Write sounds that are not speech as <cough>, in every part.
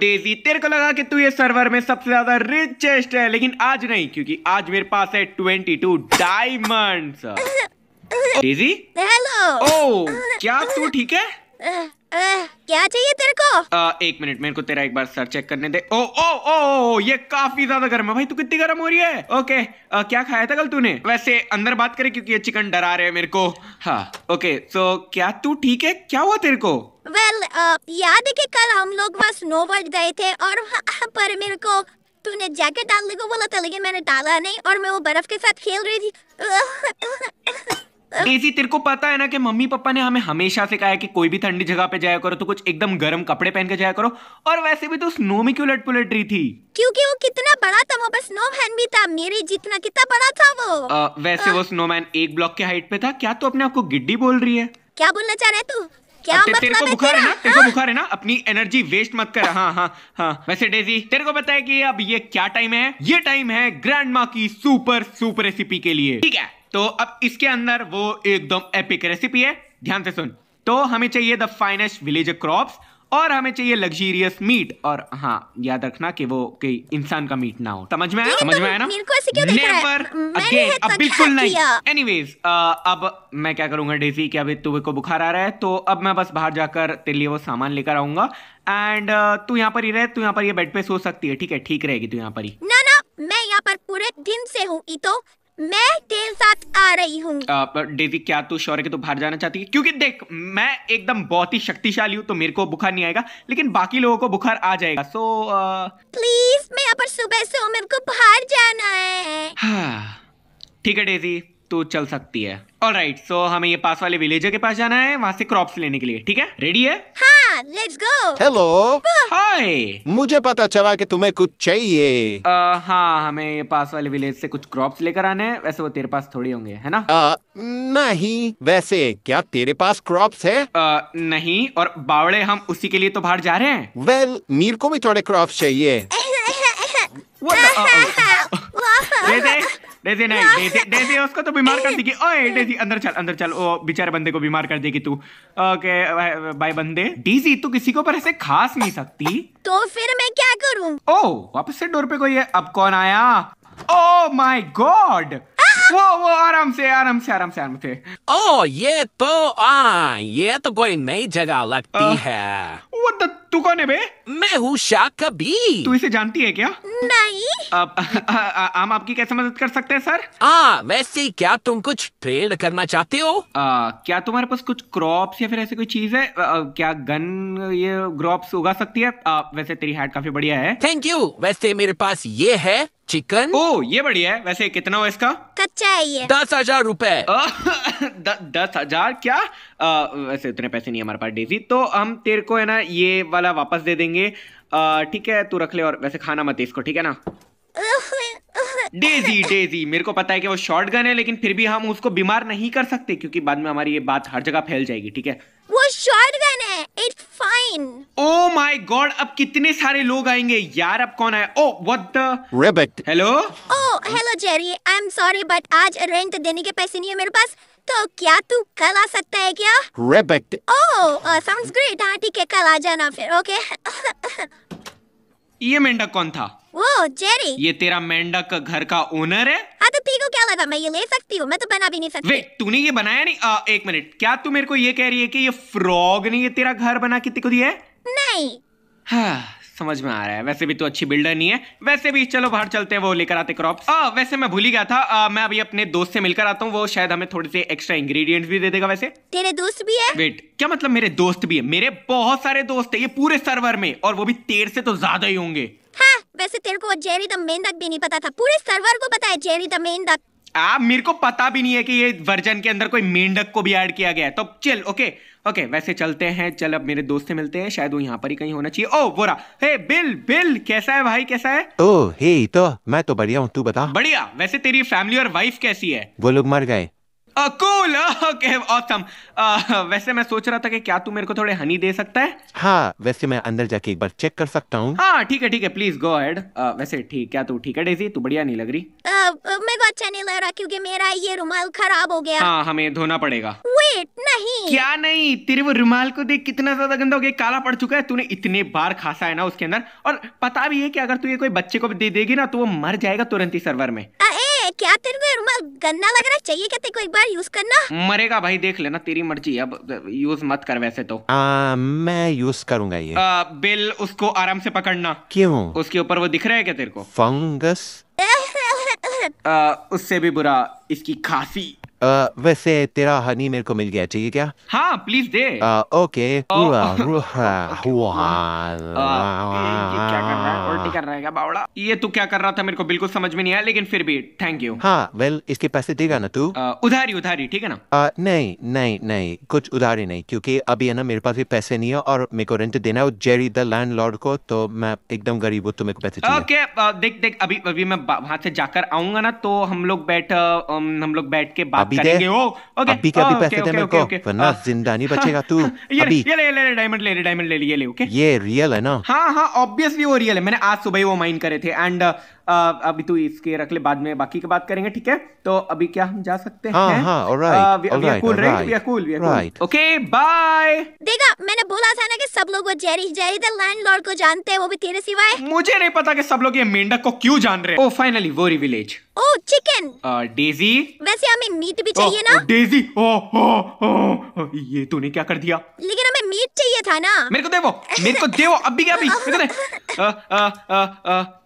Daisy oh, तेरे को लगा कि तू ये सर्वर में सबसे ज्यादा रिचेस्ट है लेकिन आज नहीं क्योंकि आज मेरे पास है twenty two diamonds Daisy hello oh क्या तू ठीक है क्या चाहिए तेरे को आ, एक मिनट मेरे को तेरा एक बार सर चेक करने दे ओ ओ ओ, ओ ये काफी ज्यादा गर्म है भाई तू कितनी गर्म हो रही है ओके आ, क्या खाया था कल तूने वैसे अंदर बात करे क्योंकि ये चिकन डरा रहे हैं मेरे को हाँ ओके सो क्या तू ठीक है क्या हुआ तेरे को वेल uh, याद है कि कल हम लोग वहाँ स्नोबर्ड गए थे और वहाँ पर मेरे को तूने जैकेट डालने को बोला था लेकिन मैंने डाला नहीं और मैं वो बर्फ के साथ खेल रही थी डेजी <laughs> तेरे को पता है ना कि मम्मी पापा ने हमें हमेशा से कहा है कि कोई भी ठंडी जगह पे जाया करो तो कुछ एकदम गर्म कपड़े पहन के जाया करो और वैसे भी तो स्नो में क्यों लट पुलट रही थी क्योंकि वो कितना बड़ा था वो बस स्नोमैन भी था मेरे जितना कितना बड़ा था वो आ, वैसे आ, वो स्नोमैन एक ब्लॉक के हाइट पे था क्या तू तो अपने आप को गिड्डी बोल रही है क्या बोलना चाह रहे तू क्या मतलब तेरे को मतलब बुखार है ना तेरे को हाँ? बुखार है ना अपनी एनर्जी वेस्ट मत कर हाँ हाँ हाँ वैसे डेजी तेरे को पता है कि अब ये क्या टाइम है ये टाइम है ग्रैंड माँ की सुपर सुपर रेसिपी के लिए ठीक है तो अब इसके अंदर वो एकदम एपिक रेसिपी है ध्यान से सुन तो हमें चाहिए द फाइनेस्ट विलेज क्रॉप्स और हमें चाहिए लग्जीरियस मीट और हाँ याद रखना कि वो कई इंसान का मीट ना हो समझ में आया समझ में तो आया ना नेवर अगेन अब तो बिल्कुल अच्छा नहीं एनीवेज अब मैं क्या करूंगा डेजी कि अभी तुम्हें को बुखार आ रहा है तो अब मैं बस बाहर जाकर तेरे लिए वो सामान लेकर आऊंगा एंड तू यहाँ पर ही रहे तू यहाँ पर ये बेड पे सो सकती है ठीक है ठीक रहेगी तू यहाँ पर ही ना ना मैं यहाँ पर पूरे दिन से हूँ तो मैं तेरे साथ आ रही हूँ डेजी क्या तू शौर्य के तो बाहर जाना चाहती है क्योंकि देख मैं एकदम बहुत ही शक्तिशाली हूँ तो मेरे को बुखार नहीं आएगा लेकिन बाकी लोगों को बुखार आ जाएगा सो प्लीज मैं पर सुबह से हूँ मेरे को बाहर जाना है हाँ, ठीक है डेजी तू चल सकती है ऑलराइट सो हमें ये पास वाले विलेजर के पास जाना है वहाँ से क्रॉप्स लेने के लिए ठीक है रेडी है हाँ on, let's go. Hello Hi. मुझे पता चला कि तुम्हें कुछ चाहिए uh, हाँ हमें ये पास वाले विलेज से कुछ क्रॉप्स लेकर आने हैं वैसे वो तेरे पास थोड़ी होंगे है ना uh, नहीं वैसे क्या तेरे पास क्रॉप्स है uh, नहीं और बावड़े हम उसी के लिए तो बाहर जा रहे हैं वेल मीर को भी थोड़े क्रॉप्स चाहिए <laughs> <laughs> डेजी नहीं डेजी डेजी उसको तो बीमार कर देगी ओए डेजी अंदर चल अंदर चल ओ बेचारे बंदे को बीमार कर देगी तू ओके बाय बंदे डीजी तू किसी को पर ऐसे खास नहीं सकती तो फिर मैं क्या करूं ओ वापस से डोर पे कोई है अब कौन आया ओ माय गॉड ah! वो वो आराम से आराम से आराम से आराम से ओ ये तो आ ये तो कोई नई जगह लगती uh, है व्हाट द तो तू कौन है बे मैं हूँ शाह कभी तू इसे जानती है क्या नहीं अब हम <laughs> आपकी कैसे मदद कर सकते हैं सर हाँ वैसे क्या तुम कुछ ट्रेड करना चाहते हो आ, क्या तुम्हारे पास कुछ क्रॉप्स या फिर ऐसी कोई चीज है आ, क्या गन ये क्रॉप्स उगा सकती है आ, वैसे तेरी हैट काफी बढ़िया है थैंक यू वैसे मेरे पास ये है चिकन ओ ये बढ़िया है वैसे कितना हो इसका कच्चा है ये दस हजार रूपए <laughs> दस हजार क्या आ, वैसे इतने पैसे नहीं हमारे पास डेजी तो हम तेरे को है ना ये वाला वापस दे देंगे करेंगे ठीक है तू रख ले और वैसे खाना मत इसको ठीक है ना डेजी डेजी मेरे को पता है कि वो शॉर्ट गन है लेकिन फिर भी हम उसको बीमार नहीं कर सकते क्योंकि बाद में हमारी ये बात हर जगह फैल जाएगी ठीक है वो शॉर्ट गन है it's fine oh my god अब कितने सारे लोग आएंगे यार अब कौन आया oh what the rabbit hello oh hello Jerry I am sorry but आज रेंट देने के पैसे नहीं है मेरे पास तो क्या तू कल आ सकता है क्या रेबेक्ट ओह साउंड्स ग्रेट हाँ ठीक है कल आ जाना फिर ओके ये मेंढक कौन था वो जेरी ये तेरा मेंढक घर का ओनर है हाँ तो ठीक हो क्या लगा मैं ये ले सकती हूँ मैं तो बना भी नहीं सकती वेट तूने ये बनाया नहीं आ, एक मिनट क्या तू मेरे को ये कह रही है कि ये फ्रॉग ने ये तेरा घर बना के तेको दिया है नहीं हाँ समझ में आ रहा है वैसे भी तो अच्छी बिल्डर नहीं है वैसे भी चलो बाहर चलते हैं वो लेकर आते क्रॉप वैसे मैं भूल ही गया था आ, मैं अभी अपने दोस्त से मिलकर आता हूँ वो शायद हमें थोड़े से एक्स्ट्रा इंग्रेडिएंट्स भी दे देगा वैसे तेरे दोस्त भी है वेट क्या मतलब मेरे दोस्त भी है मेरे बहुत सारे दोस्त है ये पूरे सर्वर में और वो भी तेर से तो ज्यादा ही होंगे हाँ, वैसे तेरे को जेरी द मेंढक भी नहीं पता था पूरे सर्वर को पता है जेरी द मेंढक आप मेरे को पता भी नहीं है कि ये वर्जन के अंदर कोई मेंढक को भी ऐड किया गया है तो चल ओके ओके वैसे चलते हैं चल अब मेरे दोस्त से मिलते हैं शायद वो यहाँ पर ही कहीं होना चाहिए ओ बोरा हे बिल बिल कैसा है भाई कैसा है ओ हे तो मैं तो बढ़िया हूँ तू बता बढ़िया वैसे तेरी फैमिली और वाइफ कैसी है वो लोग मर गए कूल ओके ऑसम वैसे मैं सोच रहा था कि क्या तू मेरे को थोड़े हनी दे सकता है हाँ वैसे मैं अंदर जाके एक बार चेक कर सकता हूँ हाँ ठीक है ठीक है प्लीज गो अहेड वैसे ठीक क्या तू ठीक है डेजी तू बढ़िया नहीं लग रही मेरे को अच्छा नहीं लग रहा क्योंकि मेरा ये रुमाल खराब हो गया हाँ हमें धोना पड़ेगा वेट नहीं क्या नहीं तेरे वो रुमाल को देख कितना ज्यादा गंदा हो गया काला पड़ चुका है तूने इतने बार खासा है ना उसके अंदर और पता भी है कि अगर तू ये कोई बच्चे को दे देगी ना तो वो मर जाएगा तुरंत ही सर्वर में क्या तेरे को रुमाल गंदा लग रहा है चाहिए क्या तेरे को एक बार यूज करना मरेगा भाई देख लेना तेरी मर्जी अब यूज मत कर वैसे तो आ, मैं यूज करूंगा ये आ, बिल उसको आराम से पकड़ना क्यों उसके ऊपर वो दिख रहा है क्या तेरे को फंगस आ, उससे भी बुरा इसकी खांसी वैसे तेरा हनी मेरे को मिल गया ठीक है क्या हाँ प्लीज दे ओके ये तू क्या कर रहा था मेरे को बिल्कुल समझ में नहीं आया लेकिन फिर भी थैंक यू हाँ वेल इसके पैसे देगा ना तू उधारी उधारी ठीक है ना नहीं नहीं नहीं कुछ उधारी नहीं क्योंकि अभी है ना मेरे पास भी पैसे नहीं है और मेरे को रेंट देना है जेरी द लॉर्ड को तो मैं एकदम गरीब हूँ तो मेरे को पैसे ओके देख देख अभी अभी मैं वहां से जाकर आऊंगा ना तो हम लोग बैठ हम लोग बैठ के बात अभी दे ओ ओके अभी के अभी oh, पैसे दे मेरे को वरना ah. जिंदा नहीं बचेगा तू <laughs> अभी ये ले ले ले डायमंड ले ले डायमंड ले ले ले ओके ये रियल है ना हां हां ऑब्वियसली वो रियल है मैंने आज सुबह ही वो माइन करे थे एंड अभी तू तो इसके रख ले बाद में बाकी की बात करेंगे ठीक है तो अभी क्या हम जा सकते हाँ, हैं बोला था ना कि सब लोग वो जेरी जेरी लैंडलॉर्ड को जानते हैं वो भी तेरे सिवाय मुझे नहीं पता कि सब लोग ये मेंढक को क्यों जान रहे हैं oh, oh finally worry village oh chicken Daisy वैसे हमें मीट भी चाहिए oh, ना डेजी ओ ओ ओ ये तूने क्या कर दिया लेकिन हमें मीट चाहिए था ना मेरे को दे वो मेरे को दे वो अभी क्या अभी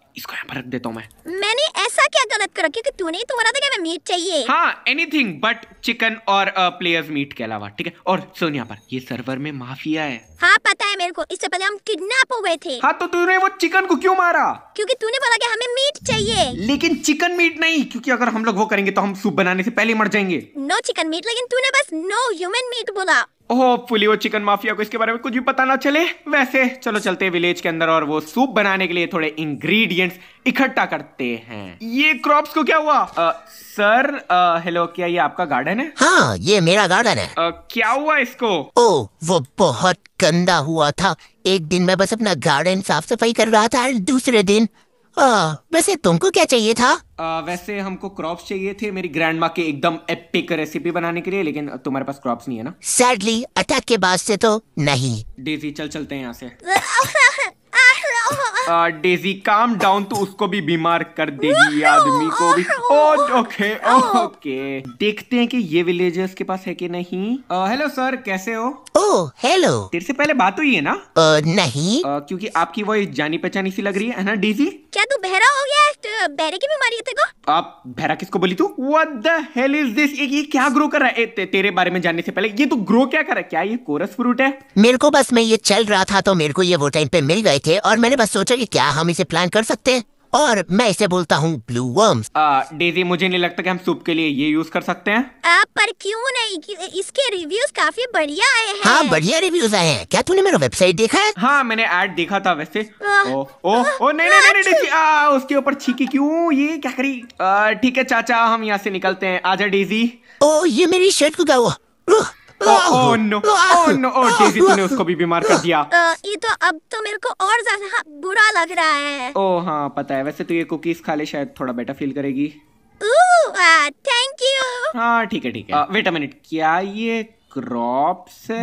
<laughs> इसको यहाँ पर रख देता हूँ मैं मैंने ऐसा क्या गलत करा क्योंकि तूने ही तो बोला था कि हमें मीट चाहिए हाँ एनीथिंग बट चिकन और प्लेयर्स मीट के अलावा ठीक है और सुन यहाँ पर ये सर्वर में माफिया है हाँ पता है मेरे को इससे पहले हम किडनैप हो गए थे हाँ तो तूने वो चिकन को क्यों मारा क्योंकि तूने बोला कि हमें मीट चाहिए लेकिन चिकन मीट नहीं क्योंकि अगर हम लोग वो करेंगे तो हम सूप बनाने से पहले मर जाएंगे नो चिकन मीट लेकिन तूने बस नो ह्यूमन मीट बोला ओह फुली वो चिकन माफिया को इसके बारे में कुछ भी पता ना चले वैसे चलो चलते हैं विलेज के अंदर और वो सूप बनाने के लिए थोड़े इंग्रेडिएंट्स इकट्ठा करते हैं ये क्रॉप्स को क्या हुआ आ, सर आ, हेलो क्या ये आपका गार्डन है हाँ ये मेरा गार्डन है आ, क्या हुआ इसको ओ वो बहुत गंदा हुआ था एक दिन मैं बस अपना गार्डन साफ सफाई कर रहा था दूसरे दिन आ, हाँ, वैसे तुमको क्या चाहिए था आ, वैसे हमको क्रॉप्स चाहिए थे मेरी ग्रैंड माँ के एकदम एपिक रेसिपी बनाने के लिए लेकिन तुम्हारे पास क्रॉप्स नहीं है ना सैडली अटैक के बाद से तो नहीं डेजी चल चलते हैं यहाँ से <laughs> डेजी काम डाउन तो उसको भी बीमार कर देगी आदमी को भी ओके ओके देखते हैं कि ये विलेजर्स के पास है कि नहीं हेलो सर कैसे हो ओ हेलो तेरे से पहले बात हुई है ना नहीं क्योंकि आपकी वो जानी पहचानी सी लग रही है ना डेजी क्या तू बहरा हो गया तो बहरे की बीमारी है तेरे आप बहरा किसको बोली तू what the hell is this ये क्या ग्रो कर रहा है ते, तेरे बारे में जानने से पहले ये तू ग्रो क्या कर रहा है क्या ये कोरस फ्रूट है मेरे को बस मैं ये चल रहा था तो मेरे को ये वो टाइम पे मिल गए थे और मैंने बस सोचा कि क्या हम इसे प्लान कर सकते हैं और मैं इसे बोलता हूँ ब्लू वर्म्स डेजी मुझे नहीं लगता कि हम सूप के लिए ये यूज कर सकते हैं आ, पर क्यों नहीं इसके रिव्यूज काफी बढ़िया आए हैं हाँ बढ़िया रिव्यूज आए हैं क्या तूने मेरा वेबसाइट देखा है हाँ मैंने एड देखा था वैसे ओ ओ आ, नहीं नहीं नहीं अच्छा। उसके ऊपर छीकी क्यों ये क्या करी ठीक है चाचा हम यहाँ से निकलते हैं आजा डेजी ओ ये मेरी शर्ट को गाओ oh no oh no oh Daisy तूने उसको भी बीमार कर दिया ये तो अब तो मेरे को और ज्यादा बुरा लग रहा है ओ हाँ पता है वैसे तू ये कुकीज खा ले शायद थोड़ा बेटर फील करेगी थैंक यू हाँ ठीक है ठीक है वेट अ मिनट क्या ये क्रॉप से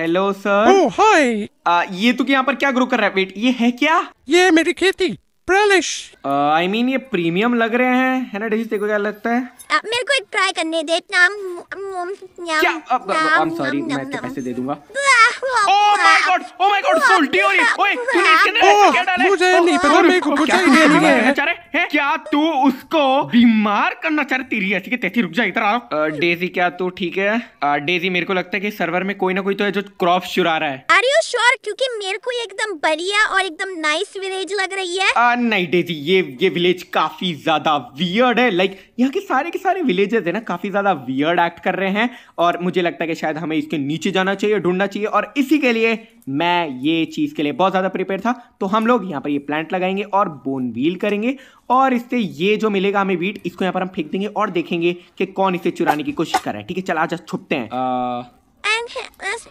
हेलो सर हाय ये तो यहाँ पर क्या ग्रो कर रहा है वेट ये है क्या ये मेरी खेती प्रलिश आई मीन ये प्रीमियम लग रहे हैं है ना डेजी देखो क्या लगता है आ, uh, मेरे को एक ट्राई करने दे नाम क्या आई एम सॉरी मैं तेरे पैसे दे दूंगा माय गॉड माय गॉड उल्टी हो रही ओए तूने क्या मुझे नहीं पता मेरे को नहीं क्या तू उसको बीमार करना चाह रही तेरी ऐसी के रुक जा इधर आ डेजी uh, क्या तू ठीक है डेजी uh, मेरे को लगता है कि सर्वर में कोई ना कोई तो है जो क्रॉप चुरा रहा है आर यू श्योर क्योंकि मेरे को एकदम बढ़िया और एकदम नाइस विलेज लग रही है नहीं डेजी ये ये विलेज काफ़ी ज़्यादा वियर्ड है लाइक यहाँ के सारे के सारे विलेजेस है ना काफ़ी ज़्यादा वियर्ड एक्ट कर रहे हैं और मुझे लगता है कि शायद हमें इसके नीचे जाना चाहिए ढूंढना चाहिए और इसी के लिए मैं ये चीज़ के लिए बहुत ज़्यादा प्रिपेयर था तो हम लोग यहाँ पर ये प्लांट लगाएंगे और बोन व्हील करेंगे और इससे ये जो मिलेगा हमें वीट इसको यहाँ पर हम फेंक देंगे और देखेंगे कि कौन इसे चुराने की कोशिश कर रहा है ठीक है चल आज छुपते हैं आ...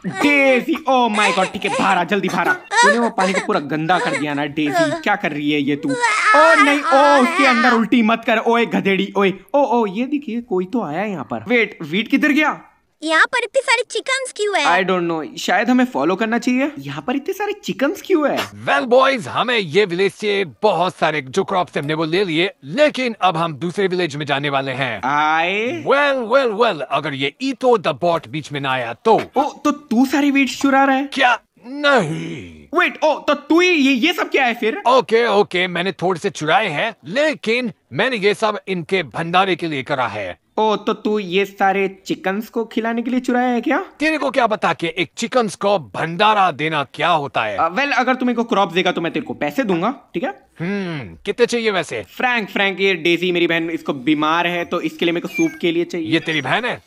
डेजी ओ माय गॉड ठीक है भारा जल्दी भारा तूने वो पानी को तो पूरा गंदा कर दिया ना डेजी क्या कर रही है ये तू ओ नहीं ओ उसके अंदर उल्टी मत कर ओए गधेड़ी ओए ओ ओ ये देखिए कोई तो आया यहाँ पर वेट वीट किधर गया यहाँ पर इतने सारे चिकन क्यों है आई डोंट नो शायद हमें फॉलो करना चाहिए यहाँ पर इतने सारे चिकन क्यों है वेल well, बॉयज हमें ये विलेज से बहुत सारे जो क्रॉप हमने वो ले लिए लेकिन अब हम दूसरे विलेज में जाने वाले हैं आई वेल वेल वेल अगर ये ईटो द बॉट बीच में ना आया तो ओ तो तू सारी वीट चुरा रहा है क्या नहीं वेट ओ तो तू ये ये सब क्या है फिर ओके ओके मैंने थोड़े से चुराए हैं लेकिन मैंने ये सब इनके भंडारे के लिए करा है ओ तो तू ये सारे चिकन्स को खिलाने के लिए चुराया है क्या तेरे को क्या बता के एक चिकन्स को भंडारा देना क्या होता है वेल well, अगर तुम्हें को क्रॉप देगा तो मैं तेरे को पैसे दूंगा ठीक है हम्म कितने चाहिए वैसे फ्रैंक फ्रैंक ये डेजी मेरी बहन इसको बीमार है तो इसके लिए मेरे को सूप के लिए चाहिए ये तेरी बहन है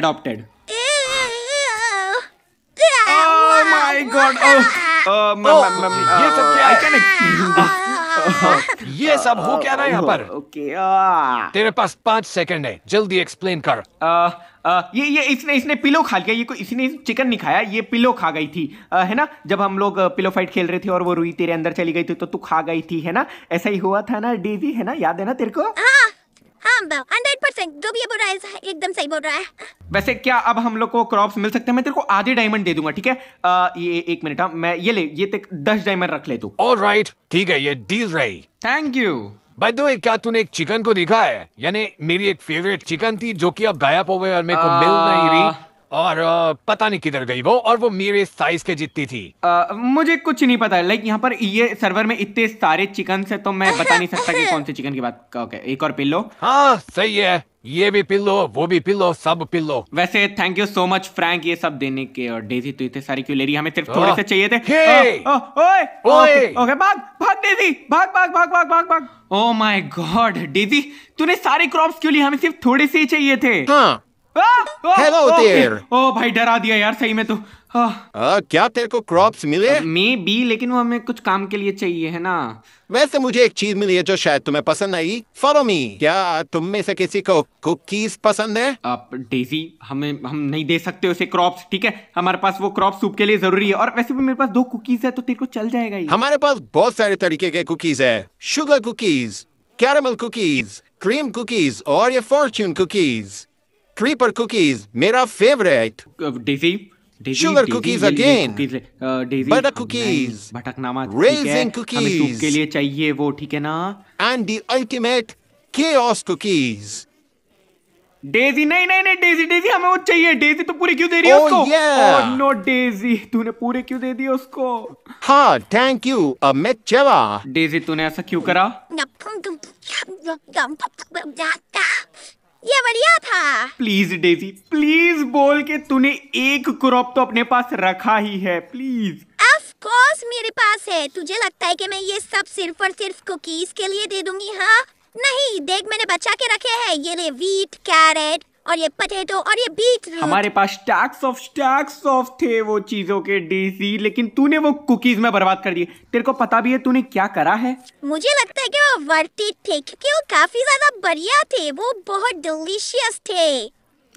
एडॉप्टेड माय गॉड ओह ये सब क्या है ये सब हो क्या रहा है यहाँ पर ओके oh, ah। तेरे पास पांच सेकंड है जल्दी एक्सप्लेन कर uh, uh, ये ये इसने इसने पिलो खा लिया ये को इसने चिकन नहीं खाया ये पिलो खा गई थी आ, uh, है ना जब हम लोग पिलो फाइट खेल रहे थे और वो रुई तेरे अंदर चली गई थी तो तू खा गई थी है ना ऐसा ही हुआ था ना डेजी है ना याद है ना तेरे को हाँ हाँ 100% जो भी ये बोल रहा है एकदम सही बोल रहा है वैसे क्या अब हम लोग को क्रॉप्स मिल सकते हैं मैं तेरे को आधे डायमंड दे दूंगा ठीक है आ, ये एक मिनट हाँ मैं ये ले ये तक दस डायमंड रख ले तू ऑल राइट ठीक है ये डील रही thank you by the way क्या तूने एक चिकन को देखा है यानी मेरी एक फेवरेट चिकन थी जो कि अब गायब हो गई और मेरे को मिल नहीं रही और पता नहीं किधर गई वो और वो मेरे साइज के जितनी थी आ, मुझे कुछ नहीं पता लाइक यहाँ पर ये सर्वर में इतने सारे चिकन है तो मैं बता नहीं सकता कि कौन से चिकन की बात ओके एक और पिल्लो हाँ सही है ये भी पिल्लो वो भी पिल्लो सब पिल्लो वैसे thank you so much Frank ये सब देने के और डेजी तो इतने सारी क्यों ले रही हमें सिर्फ हाँ। थोड़े से चाहिए थे ओए ओए ओके भाग भाग डेजी भाग भाग भाग भाग भाग भाग ओह माय गॉड डेजी तूने सारे क्रॉप्स क्यों लिए हमें सिर्फ थोड़े से ही चाहिए थे हाँ हेलो तेर ओ भाई डरा दिया यार सही में तो आ, क्या तेरे को क्रॉप्स मिले मे बी लेकिन वो हमें कुछ काम के लिए चाहिए है ना वैसे मुझे एक चीज मिली है जो शायद तुम्हें पसंद आई फॉलो मी क्या तुम में से किसी को कुकीज पसंद है आप डेजी हमें हम नहीं दे सकते उसे क्रॉप्स ठीक है हमारे पास वो क्रॉप सूप के लिए जरूरी है और वैसे भी मेरे पास दो कुकीज है तो तेरे को चल जाएगा ही हमारे पास बहुत सारे तरीके के कुकीज है sugar cookies caramel cookies cream cookies और ये fortune cookies Creeper cookies, mera favorite. Uh, Daisy. Daisy, Sugar Daisy, cookies again. Cookies, uh, Daisy, butter cookies. भटकनामा Raisin cookies. हमें सूप के लिए चाहिए वो ठीक है ना? And the ultimate chaos cookies. Daisy नहीं नहीं नहीं डेजी डेजी हमें वो चाहिए डेजी तो पूरी क्यों दे रही है oh, उसको yeah. oh, नो डेजी तूने पूरे क्यों दे दिए उसको हाँ थैंक यू अमित चेवा डेजी तूने ऐसा क्यों करा ये बढ़िया था प्लीज डेजी प्लीज बोल के तूने एक क्रॉप तो अपने पास रखा ही है प्लीज ऑफकोर्स कोर्स मेरे पास है तुझे लगता है कि मैं ये सब सिर्फ और सिर्फ कुकीज के लिए दे दूंगी हाँ नहीं देख मैंने बचा के रखे हैं ये ले वीट कैरेट और ये पटेटो और ये बीट हमारे पास स्टैक्स ऑफ स्टैक्स ऑफ थे वो चीजों के डीसी लेकिन तूने वो कुकीज में बर्बाद कर दिए तेरे को पता भी है तूने क्या करा है मुझे लगता है कि वो वर्थ इट थे क्योंकि वो काफी ज्यादा बढ़िया थे वो बहुत डिलीशियस थे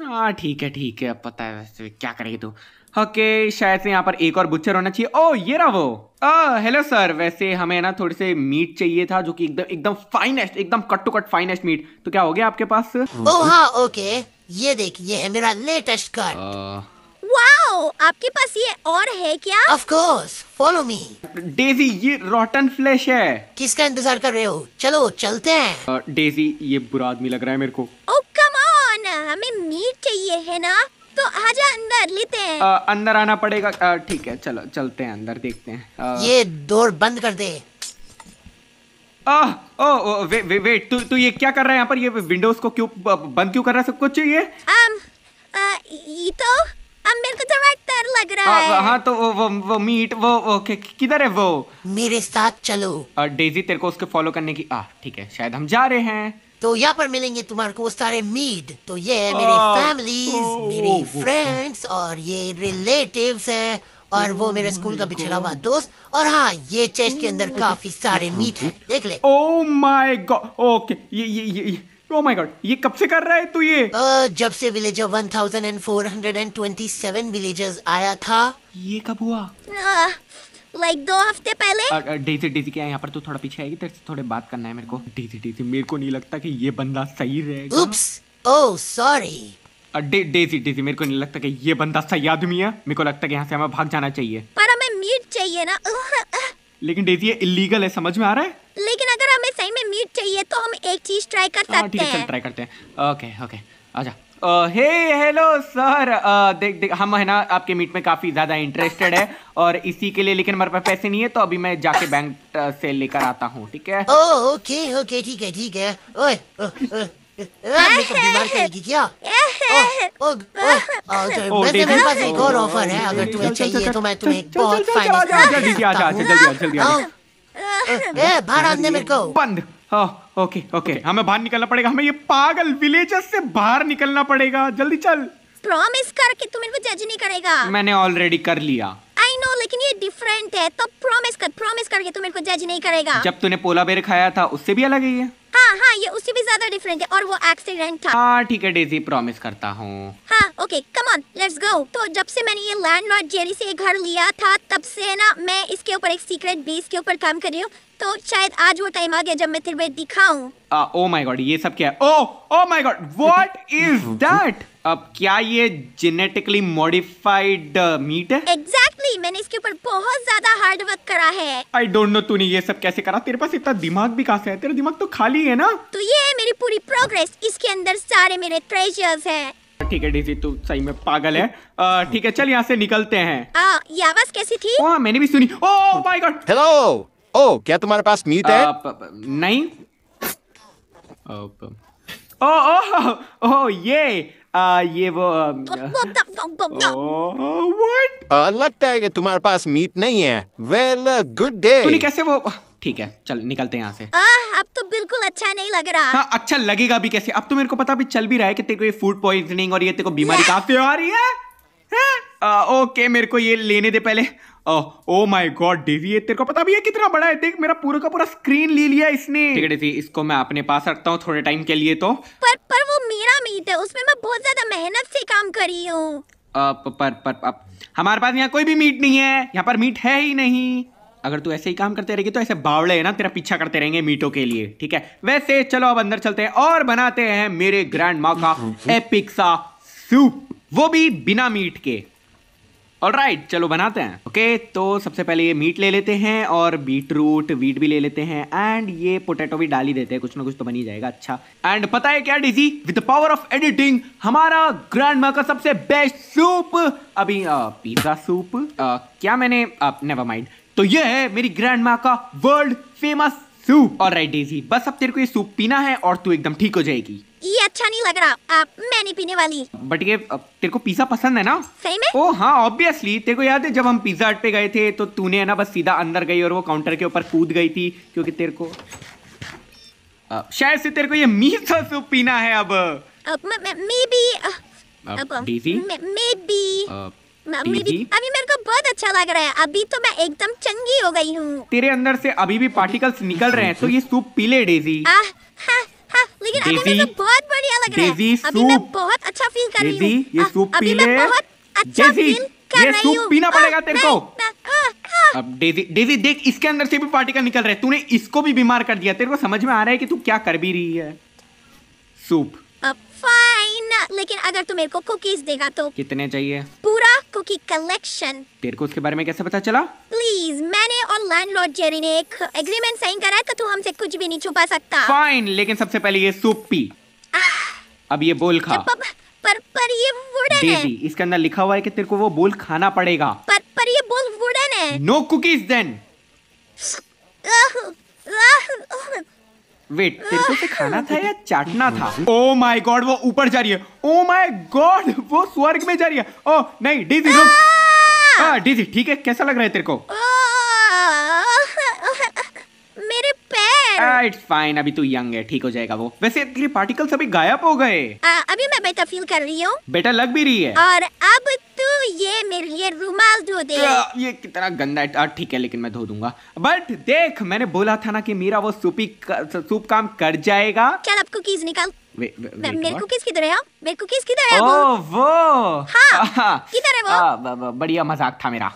हाँ ठीक है ठीक है अब पता है वैसे क्या करेगी तू ओके शायद से यहाँ पर एक और बुच्चर होना चाहिए ओ ये रहा वो हेलो सर वैसे हमें ना थोड़े से मीट चाहिए था जो कि एकदम एकदम फाइनेस्ट एकदम cut to cut finest meat तो क्या हो गया आपके पास ओ हाँ ओके ये देखिए है मेरा लेटेस्ट कट वाओ आपके पास ये और है क्या of course follow me Daisy ये रॉटन फ्लैश है किसका इंतजार कर रहे हो चलो चलते हैं डेजी ये बुरा आदमी लग रहा है मेरे को ओ कम ऑन हमें मीट चाहिए है ना तो आजा अंदर लेते हैं आ, अंदर आना पड़ेगा ठीक है चलो चलते हैं अंदर देखते हैं आ, ये डोर बंद कर दे आ, ओ, ओ, ओ वे, वे, वे, तू तू ये क्या कर रहा है यहाँ पर ये विंडोज को क्यों बंद क्यों कर रहा है सब कुछ ये आम, आ, ये तो आम मेरे को थोड़ा डर लग रहा आ, है हाँ तो वो वो वो मीट वो, वो किधर है वो मेरे साथ चलो डेजी तेरे को उसके फॉलो करने की आ ठीक है शायद हम जा रहे हैं तो यहाँ पर मिलेंगे तुम्हारे को सारे मीड तो ये है मेरे फैमिली मेरी फ्रेंड्स और ये रिलेटिव है और वो मेरे स्कूल oh का पिछड़ा हुआ दोस्त और हाँ ये चेस्ट के अंदर oh काफी सारे मीट है देख ले ओ माय गॉड ओके ये ये ये ओ माय गॉड ये कब से कर रहा है तू ये uh, जब से विलेजर 1427 विलेजर्स आया था ये कब हुआ हाँ। लाइक like, दो हफ्ते पहले डीसी डीसी क्या यहाँ पर तो थोड़ा पीछे आएगी तेरे से थोड़े बात करना है मेरे को डीसी डीसी मेरे को नहीं लगता कि ये बंदा सही रहेगा उप्स ओह सॉरी डे, डेजी डेजी मेरे को नहीं लगता कि ये बंदा सही आदमी है मेरे को लगता है यहाँ से हमें भाग जाना चाहिए पर हमें मीट चाहिए ना लेकिन डेजी ये इलीगल है समझ में आ रहा है लेकिन अगर हमें सही में मीट चाहिए तो हम एक चीज ट्राई कर हाँ, सकते हैं ट्राई करते हैं ओके ओके आजा हे हेलो सर देख देख हम है ना आपके मीट में काफ़ी ज़्यादा इंटरेस्टेड है <laughs> और इसी के लिए लेकिन हमारे पास पैसे नहीं है तो अभी मैं जाके बैंक से लेकर आता हूँ ठीक है ओके ओके ठीक है ठीक है ओए बीमार करेगी क्या ओ, तो वैसे मेरे पास एक और ऑफर है अगर तुम्हें चाहिए तो मैं तुम्हें बहुत फाइनेंस जल्दी आ जा जल्दी आ जल्दी आ ए बाहर आने मेरे को बंद ओके oh, ओके हमें बाहर निकलना पड़ेगा हमें ये पागल विलेजर्स से बाहर निकलना पड़ेगा जल्दी चल प्रॉमिस कर कि तुम इनको जज नहीं करेगा मैंने ऑलरेडी कर लिया आई नो लेकिन ये डिफरेंट है तो प्रॉमिस कर प्रॉमिस कर कि तुम इनको जज नहीं करेगा जब तूने पोला बेर खाया था उससे भी अलग ही है हाँ हाँ ये उससे भी ज्यादा डिफरेंट है और वो एक्सीडेंट था हाँ ठीक है डेजी प्रॉमिस करता हूँ हाँ okay come on let's go तो जब से मैंने ये लैंडलॉर्ड जेरी से घर लिया था तब से ना मैं इसके ऊपर एक सीक्रेट बेस के ऊपर काम कर रही हूँ तो शायद आज वो टाइम आ गया जब मैं तेरे दिखाऊं ओह माय गॉड ये सब क्या है oh oh my god what is that अब क्या ये जेनेटिकली मॉडिफाइड मीट है एग्जैक्टली exactly, मैंने इसके ऊपर बहुत ज्यादा हार्ड वर्क करा है आई डोंट नो तूने ये सब कैसे करा तेरे पास इतना दिमाग भी कहां से है तेरा दिमाग तो खाली है ना तो ये है मेरी पूरी प्रोग्रेस इसके अंदर सारे मेरे ट्रेजर्स हैं ठीक है डीजी तू सही में पागल है ठीक है चल यहाँ से निकलते हैं आ, ये आवाज कैसी थी ओ, हाँ, मैंने भी सुनी oh my god hello oh oh, क्या तुम्हारे पास म्यूट है uh, नहीं ओ, ओ ओ ओ ये आ, uh, ये वो व्हाट um, <laughs> oh, uh, लगता है कि तुम्हारे पास मीट नहीं है वेल गुड डे तूने कैसे वो ठीक है चल निकलते हैं यहाँ से ah, अब तो बिल्कुल अच्छा नहीं लग रहा हाँ, अच्छा लगेगा भी कैसे अब तो मेरे को पता भी चल भी रहा है कि तेरे को ये फूड पॉइजनिंग और ये तेरे को बीमारी काफी आ रही है, है? हाँ। ओके मेरे को ये लेने दे पहले ओ माय गॉड डेवी तेरे को पता भी है कितना बड़ा है देख मेरा पूरा का पूरा स्क्रीन ले लिया इसने ठीक है इसको मैं अपने पास रखता हूँ थोड़े टाइम के लिए तो पर पर वो मेरा मीट है उसमें मैं बहुत ज्यादा मेहनत से काम कर रही हूँ पर पर अप, हमारे पास यहाँ कोई भी मीट नहीं है यहाँ पर मीट है ही नहीं अगर तू ऐसे ही काम करते रहेगी तो ऐसे बावड़े है ना तेरा पीछा करते रहेंगे मीटों के लिए ठीक है वैसे चलो अब अंदर चलते हैं और बनाते हैं मेरे ग्रैंड माँ का एपिक्सा <laughs> सूप वो भी बिना मीट के और राइट चलो बनाते हैं ओके okay, तो सबसे पहले ये मीट ले लेते हैं और बीट रूट वीट भी ले लेते हैं एंड ये पोटैटो भी डाल ही देते हैं कुछ ना कुछ तो बन ही जाएगा अच्छा एंड पता है क्या Daisy with power of editing हमारा ग्रैंड माँ का सबसे बेस्ट सूप अभी पिज्जा सूप आ, क्या मैंने नेवर माइंड तो ये है मेरी ग्रैंड माँ का वर्ल्ड फेमस सूप और राइट डीजी बस अब तेरे को ये सूप पीना है और तू एकदम ठीक हो जाएगी ये अच्छा नहीं लग रहा आ, मैं नहीं पीने वाली बट ये तेरे को पिज्जा पसंद है ना सही में ओ हाँ ऑब्वियसली तेरे को याद है जब हम पिज्जा हट पे गए थे तो तूने है ना बस सीधा अंदर गई और वो काउंटर के ऊपर कूद गई थी क्योंकि तेरे को आ, शायद से तेरे को ये मीठा सूप पीना है अब मे बी मे बी अभी मेरे को बहुत अच्छा लग रहा है अभी तो मैं एकदम चंगी हो गई हूँ तेरे अंदर से अभी भी पार्टिकल्स निकल रहे हैं तो ये सूप पी ले डेजी आह, हाँ, हाँ लेकिन अभी मैं तो बहुत बढ़िया लग रहा है अभी मैं बहुत अच्छा फील कर रही हूँ ये सूप पी ले अच्छा फील कर ये सूप पीना पड़ेगा तेरे को हाँ। अब डेजी डेजी देख इसके अंदर से भी पार्टी का निकल रहा है तूने इसको भी बीमार कर दिया तेरे को समझ में आ रहा है कि तू क्या कर भी रही है सूप अब फाइन लेकिन अगर तू मेरे को कुकीज देगा तो कितने चाहिए पूरा सिक्कों की कलेक्शन तेरे को उसके बारे में कैसे पता चला प्लीज मैंने और लैंडलॉर्ड जेरी ने एक एग्रीमेंट साइन करा था तो हमसे कुछ भी नहीं छुपा सकता फाइन लेकिन सबसे पहले ये सूप पी अब ये बोल खा पर, पर, पर ये वुडन है इसके अंदर लिखा हुआ है कि तेरे को वो बोल खाना पड़ेगा पर, पर ये बोल वुडन है नो कुकीज देन वेट तेरे को खाना था या चाटना था ओ माय गॉड वो ऊपर जा रही है ओ माय गॉड वो स्वर्ग में जा रही है ओ oh, नहीं डीजी रुक डीजी ah! ah, ठीक है कैसा लग रहा है तेरे को ah! मेरे पैर इट्स फाइन अभी तू यंग है ठीक हो जाएगा वो वैसे तेरे पार्टिकल्स अभी गायब हो गए आ, अभी मैं बेटर फील कर रही हूँ बेटर लग भी रही है और अब ये मेरे लिए रुमाल धो दे ये कितना गंदा है हाँ, ठीक है लेकिन मैं धो दूंगा बट देख मैंने बोला था ना कि मेरा वो सूपी सूप काम कर जाएगा चल अब कुकीज निकाल वे, वे, वे, मेरे कुकीज किधर है हाँ? मेरे कुकीज किधर है ओ वो हाँ <laughs> किधर है वो हाँ, बढ़िया मजाक था मेरा